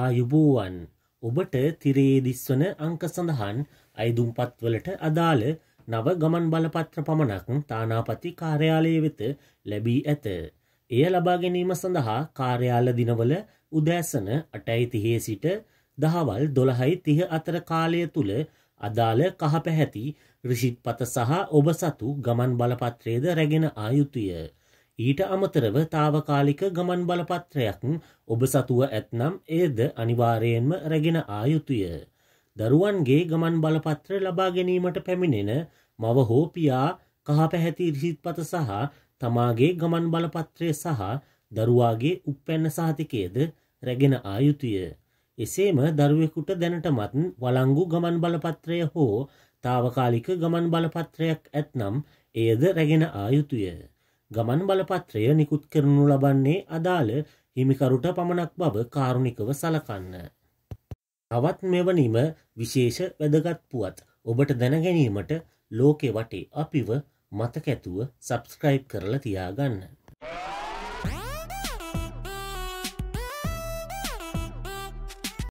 ආයුබෝවන් ඔබට තිරේ දිස්වන අංක සඳහන් අයිදුම්පත්වලට අදාළ නව ගමන් බලපත්‍ර පමණක් තානාපති කාර්යාලය වෙත ලැබී ඇත. එය ලබා ගැනීම සඳහා කාර්යාල දිනවල උදෑසන අටයි තිහේ සිට දහවල් දොළහයි තිහ අතර කාලය තුළ අදාළ කහ පැහැති රිසිට් පත සහ ඔබ සතු ගමන් බලපත්‍රයේද රැගෙන ආයුතුය. ඊට අමතරව තාවකාලික ගමන් බලපත්‍රයක් ඔබ සතුව ඇත්නම් ඒද අනිවාරයෙන්ම රැගෙන ආයුතුය. දරුවන්ගේ ගමන් බලපත්‍ර ලබා ගැනීමට පැමිණෙන මව හෝ පියා කහපැහැති රිසිත්පත සහ තමාගේ ගමන් බලපත්‍රය සහ දරුවාගේ උප්පැන්න සාතිකයද රැගෙන ආයුතුය. එසේම දරුවෙකුට දැනටමත් වලංගු ගමන් බලපත්‍රය හෝ තාවකාලික ගමන් බලපත්‍රයක් ඇත්නම් එයද රැගෙන ආයුතුය. ගමන් බලපත්‍රය නිකුත් කරනු ලබන්නේ අදාළ හිමිකරුට පමණක් බව කාරුණිකව සලකන්න. තවත් මෙවනීම විශේෂ වැදගත් පුවත් ඔබට දැනගැනීමට ලෝකෙ වටේ අපිව මතකැතුව සබස්ක්‍රයිබ් කරලා තියාගන්න.